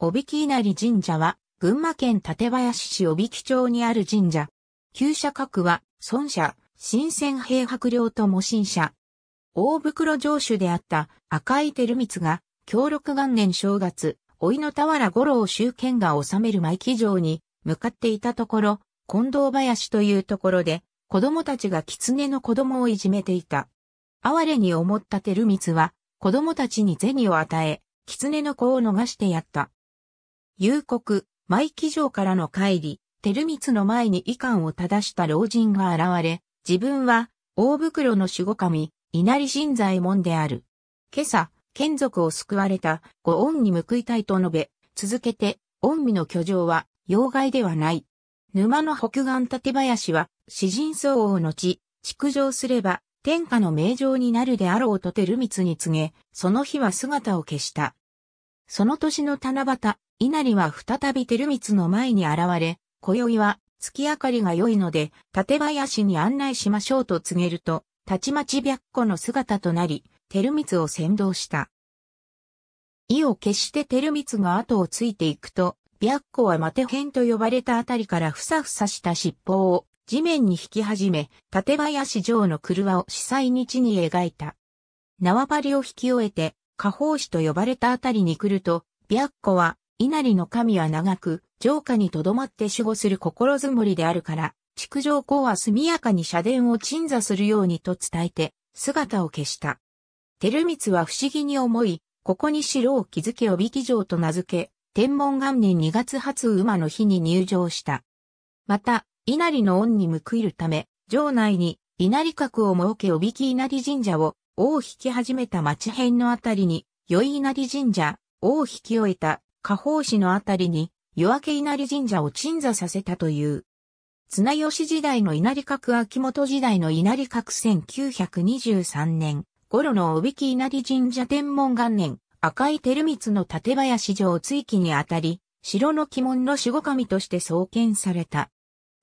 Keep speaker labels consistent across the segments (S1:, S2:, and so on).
S1: おびき稲荷神社は、群馬県立林市おびき町にある神社。旧社格は、孫社、新鮮平白領と模新社。大袋城主であった赤井照光が、協力元年正月、老いの俵五郎周県が治める舞伎城に向かっていたところ、近藤林というところで、子供たちが狐の子供をいじめていた。哀れに思った照光は、子供たちに銭を与え、狐の子を逃してやった。夕刻、舞伎城からの帰り、照光の前に遺憾を正した老人が現れ、自分は、大袋の守護神、稲荷神左衛門である。今朝、眷属を救われた、ご恩に報いたいと述べ、続けて、恩美の居城は、妖怪ではない。沼の北岸立林は、詩人相応の地、築城すれば、天下の名城になるであろうと照光に告げ、その日は姿を消した。その年の七夕、稲荷は再び照光の前に現れ、今宵は月明かりが良いので、館林に案内しましょうと告げると、たちまち白子の姿となり、照光を先導した。意を決して照光が後をついていくと、白子はマテンと呼ばれたあたりからふさふさした尻尾を地面に引き始め、館林城の車を司祭日に描いた。縄張りを引き終えて、下方師と呼ばれたあたりに来ると、白子は稲荷の神は長く、城下に留まって守護する心づもりであるから、築城後は速やかに社殿を鎮座するようにと伝えて、姿を消した。照光は不思議に思い、ここに城を築け帯城と名付け、天文元年2月初馬の日に入城した。また、稲荷の恩に報いるため、城内に稲荷閣を設け帯木稲荷神社を、王引き始めた町辺のあたりに、い稲荷神社、王引き終えた下方市のあたりに、夜明け稲荷神社を鎮座させたという。綱吉時代の稲荷閣秋元時代の稲荷閣1923年、頃のおびき稲荷神社天文元年、赤い照光の立林城追記にあたり、城の鬼門の守護神として創建された。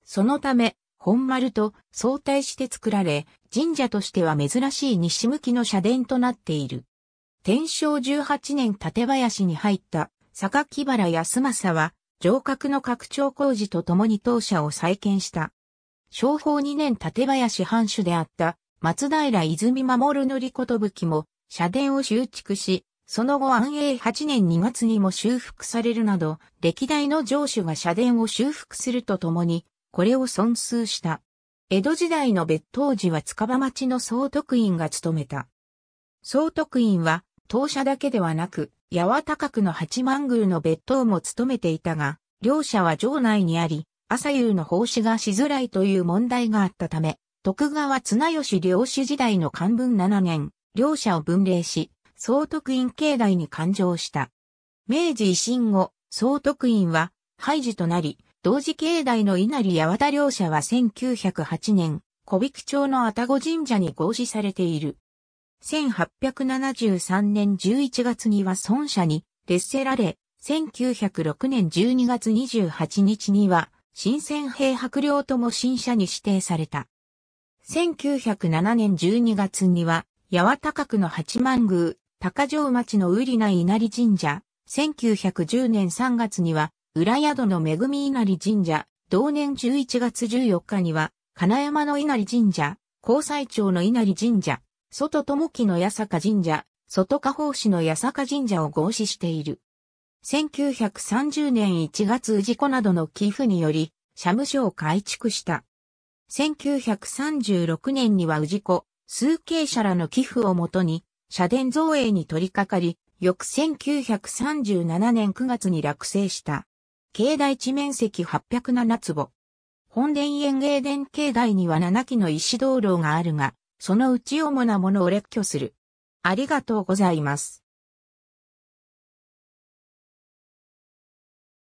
S1: そのため、本丸と相対して作られ、神社としては珍しい西向きの社殿となっている。天正18年立林に入った坂木原康政は、城郭の拡張工事とともに当社を再建した。商法2年立林藩主であった松平泉守則りことぶきも社殿を修築し、その後安永8年2月にも修復されるなど、歴代の城主が社殿を修復するとともに、これを尊数した。江戸時代の別当時は塚場町の総督院が務めた。総督院は、当社だけではなく、八幡高区の八幡宮の別当も務めていたが、両者は城内にあり、朝夕の奉仕がしづらいという問題があったため、徳川綱吉領主時代の漢文7年、両者を分霊し、総督院境内に勘定した。明治維新後、総督院は廃寺となり、同時境内の稲荷八幡両者は1908年、小引町の愛宕神社に合祀されている。1873年11月には孫社に列勢られ、1906年12月28日には、新鮮兵白領とも新社に指定された。1907年12月には、八幡閣の八幡宮、高城町の瓜名稲荷神社、1910年3月には、浦宿の恵み稲荷神社、同年11月14日には、金山の稲荷神社、高西町の稲荷神社、外智木の八坂神社、外加宝市の八坂神社を合祀している。1930年1月氏故などの寄付により、社務所を改築した。1936年には氏故、数形者らの寄付をもとに、社殿造営に取り掛かり、翌1937年9月に落成した。境内地面積807坪。本殿園芸殿境内には7基の石灯籠があるが、そのうち主なものを列挙する。ありがとうございます。